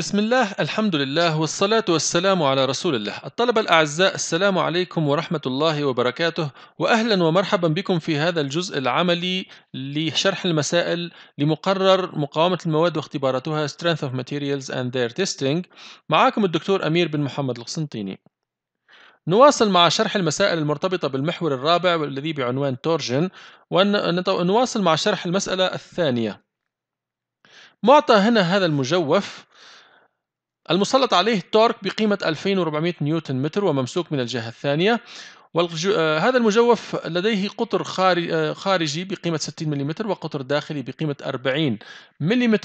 بسم الله الحمد لله والصلاة والسلام على رسول الله الطلبة الأعزاء السلام عليكم ورحمة الله وبركاته وأهلا ومرحبا بكم في هذا الجزء العملي لشرح المسائل لمقرر مقاومة المواد واختباراتها Strength of Materials and Their Testing معاكم الدكتور أمير بن محمد القسنطيني نواصل مع شرح المسائل المرتبطة بالمحور الرابع والذي بعنوان تورجن ونواصل مع شرح المسألة الثانية معطى هنا هذا المجوف المسلط عليه تورك بقيمة 2400 نيوتن متر وممسوك من الجهة الثانية وهذا آه، هذا المجوف لديه قطر آه، خارجي بقيمة 60 ملم وقطر داخلي بقيمة 40 ملم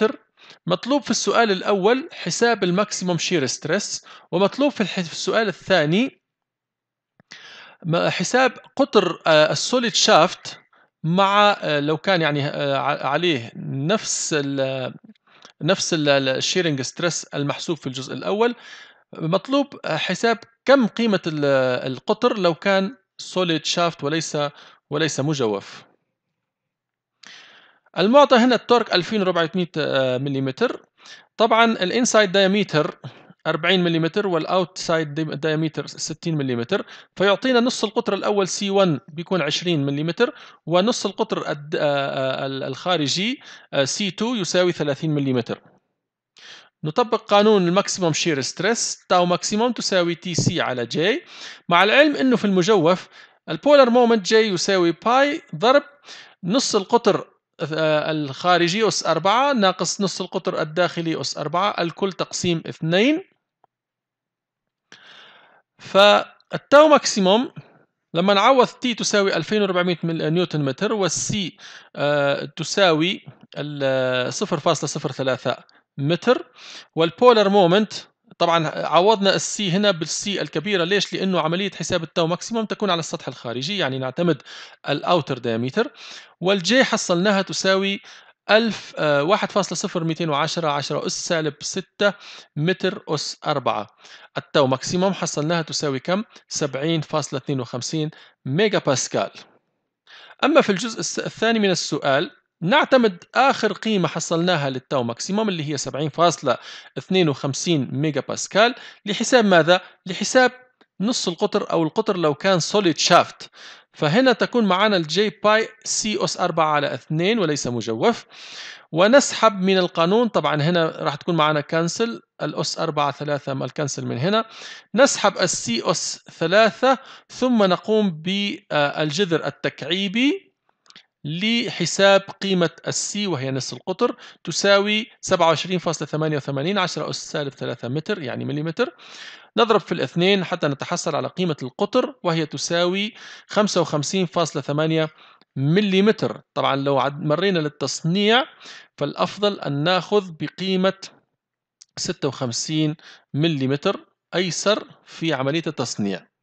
مطلوب في السؤال الأول حساب الماكسيموم شير ستريس ومطلوب في السؤال الثاني حساب قطر آه، السوليد شافت مع لو كان يعني عليه نفس نفس الشيرنج ستريس المحسوب في الجزء الأول مطلوب آه، حساب كم قيمة آه، القطر لو كان سوليد شافت وليس وليس مجوف المعطى هنا التورك 2400 ملم طبعا الانسايد دايمتر 40 ملم والاوتسايد دايمتر 60 ملم فيعطينا نص القطر الاول سي 1 بيكون 20 ملم ونص القطر آه، آه، الخارجي سي آه، 2 يساوي 30 ملم نطبق قانون الماكسيموم شير ستريس تاو ماكسيموم تساوي تي سي على جي مع العلم انه في المجوف البولر مومنت جي يساوي باي ضرب نص القطر الخارجي أس 4 ناقص نص القطر الداخلي أس 4 الكل تقسيم 2 فالتاو ماكسيموم لما نعوض تي تساوي 2400 نيوتن متر والسي آه، تساوي 0.03 آه، متر والبولر مومنت طبعا عوضنا السي هنا بالسي الكبيره ليش لانه عمليه حساب التاو ماكسيموم تكون على السطح الخارجي يعني نعتمد الاوتر دايمتر والجي حصلناها تساوي 1000 آه، وعشرة 10 أس سالب 6 متر أس 4 التو ماكسيموم حصلناها تساوي كم؟ 70.52 ميجا باسكال أما في الجزء الثاني من السؤال نعتمد آخر قيمة حصلناها للتو ماكسيموم اللي هي 70.52 ميجا باسكال لحساب ماذا؟ لحساب نص القطر أو القطر لو كان سوليد شافت فهنا تكون معنا الجي باي سي أس 4 على 2 وليس مجوف ونسحب من القانون طبعا هنا راح تكون معنا كانسل الأس 4 3 الكانسل من هنا نسحب السي أس 3 ثم نقوم بالجذر التكعيبي لحساب قيمة السي وهي نصف القطر تساوي 27.88 10 أس سالب 3 متر يعني مليمتر نضرب في الاثنين حتى نتحصل على قيمة القطر وهي تساوي 55.8 ملم طبعا لو مرينا للتصنيع فالأفضل أن ناخذ بقيمة 56 ملم أيسر في عملية التصنيع